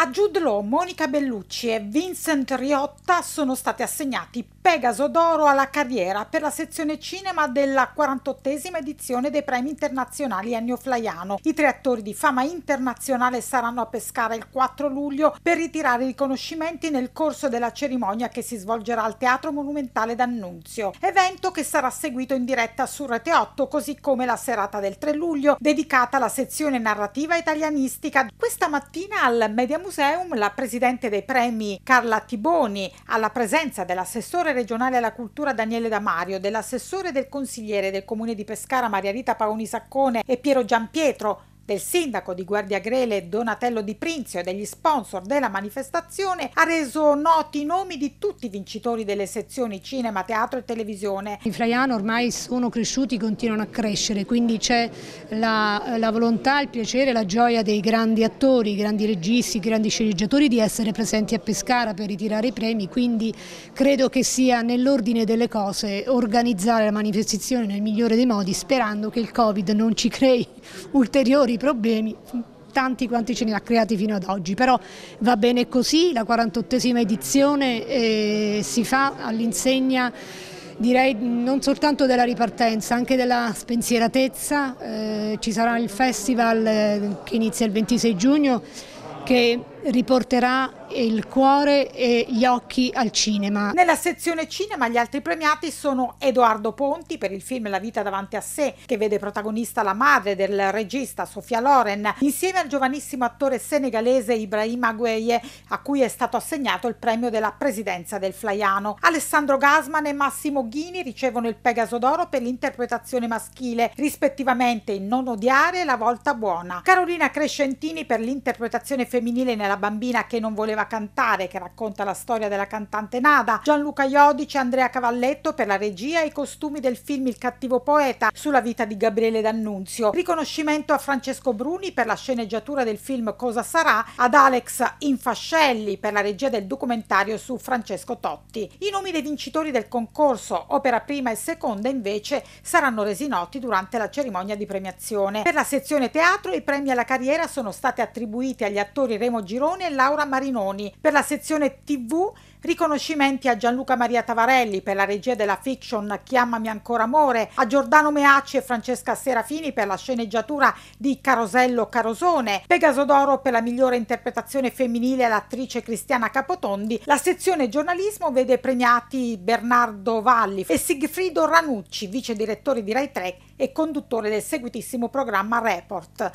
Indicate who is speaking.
Speaker 1: A Jude Law, Monica Bellucci e Vincent Riotta sono stati assegnati Pegaso d'Oro alla carriera per la sezione cinema della 48esima edizione dei premi internazionali Ennio Flaiano. I tre attori di fama internazionale saranno a Pescara il 4 luglio per ritirare i riconoscimenti nel corso della cerimonia che si svolgerà al Teatro Monumentale d'Annunzio, evento che sarà seguito in diretta su Rete 8 così come la serata del 3 luglio dedicata alla sezione narrativa italianistica. Questa mattina al Media Museum, la presidente dei premi Carla Tiboni, alla presenza dell'assessore regionale alla cultura Daniele Damario, dell'assessore del consigliere del comune di Pescara Maria Rita Paoni Saccone e Piero Giampietro, del sindaco di Guardia Grele Donatello Di Prinzio e degli sponsor della manifestazione ha reso noti i nomi di tutti i vincitori delle sezioni cinema, teatro e televisione. I Fraiano ormai sono cresciuti, continuano a
Speaker 2: crescere, quindi c'è la, la volontà, il piacere, la gioia dei grandi attori, i grandi registi, i grandi sceneggiatori di essere presenti a Pescara per ritirare i premi, quindi credo che sia nell'ordine delle cose organizzare la manifestazione nel migliore dei modi sperando che il Covid non ci crei ulteriori problemi tanti quanti ce ne ha creati fino ad oggi, però va bene così, la 48esima edizione eh, si fa all'insegna direi non soltanto della ripartenza, anche della spensieratezza, eh, ci sarà il festival eh, che inizia il 26 giugno
Speaker 1: che riporterà il cuore e gli occhi al cinema. Nella sezione cinema gli altri premiati sono Edoardo Ponti per il film La vita davanti a sé, che vede protagonista la madre del regista Sofia Loren, insieme al giovanissimo attore senegalese Ibrahima Gueye, a cui è stato assegnato il premio della presidenza del Flaiano. Alessandro Gasman e Massimo Ghini ricevono il Pegaso d'Oro per l'interpretazione maschile, rispettivamente in Non odiare e La volta buona. Carolina Crescentini per l'interpretazione femminile nella la bambina che non voleva cantare, che racconta la storia della cantante Nada, Gianluca Iodice e Andrea Cavalletto per la regia e i costumi del film Il cattivo poeta sulla vita di Gabriele D'Annunzio. Riconoscimento a Francesco Bruni per la sceneggiatura del film Cosa sarà, ad Alex Infascelli per la regia del documentario su Francesco Totti. I nomi dei vincitori del concorso, opera prima e seconda, invece saranno resi noti durante la cerimonia di premiazione. Per la sezione teatro i premi alla carriera sono stati attribuiti agli attori Remo Girolamo Girone e Laura Marinoni. Per la sezione TV, riconoscimenti a Gianluca Maria Tavarelli per la regia della fiction Chiamami ancora amore, a Giordano Meacci e Francesca Serafini per la sceneggiatura di Carosello Carosone, Pegaso d'Oro per la migliore interpretazione femminile all'attrice Cristiana Capotondi. La sezione giornalismo vede premiati Bernardo Valli e Sigfrido Ranucci, vice direttore di Rai 3 e conduttore del seguitissimo programma Report.